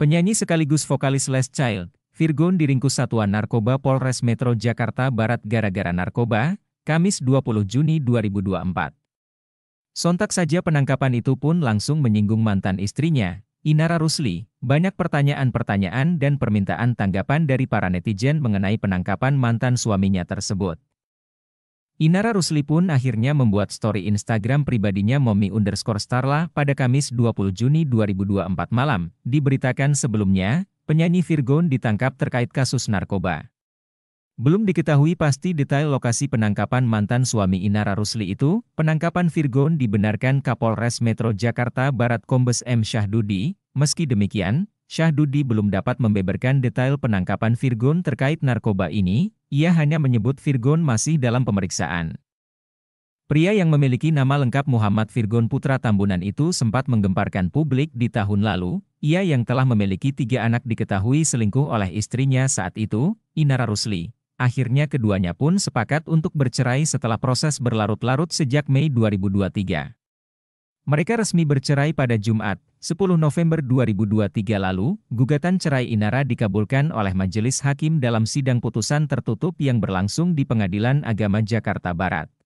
Penyanyi sekaligus vokalis Les Child, Virgon diringkus Satuan Narkoba Polres Metro Jakarta Barat gara-gara narkoba, Kamis 20 Juni 2024. Sontak saja penangkapan itu pun langsung menyinggung mantan istrinya, Inara Rusli. Banyak pertanyaan-pertanyaan dan permintaan tanggapan dari para netizen mengenai penangkapan mantan suaminya tersebut. Inara Rusli pun akhirnya membuat story Instagram pribadinya Momi underscore Starla pada Kamis 20 Juni 2024 malam. Diberitakan sebelumnya, penyanyi Virgon ditangkap terkait kasus narkoba. Belum diketahui pasti detail lokasi penangkapan mantan suami Inara Rusli itu, penangkapan Virgon dibenarkan Kapolres Metro Jakarta Barat Kombes M. Syahdudi, meski demikian, Syahdudi belum dapat membeberkan detail penangkapan Virgon terkait narkoba ini, ia hanya menyebut Virgon masih dalam pemeriksaan. Pria yang memiliki nama lengkap Muhammad Virgon Putra Tambunan itu sempat menggemparkan publik di tahun lalu. Ia yang telah memiliki tiga anak diketahui selingkuh oleh istrinya saat itu, Inara Rusli. Akhirnya keduanya pun sepakat untuk bercerai setelah proses berlarut-larut sejak Mei 2023. Mereka resmi bercerai pada Jumat, 10 November 2023 lalu, gugatan cerai Inara dikabulkan oleh Majelis Hakim dalam sidang putusan tertutup yang berlangsung di Pengadilan Agama Jakarta Barat.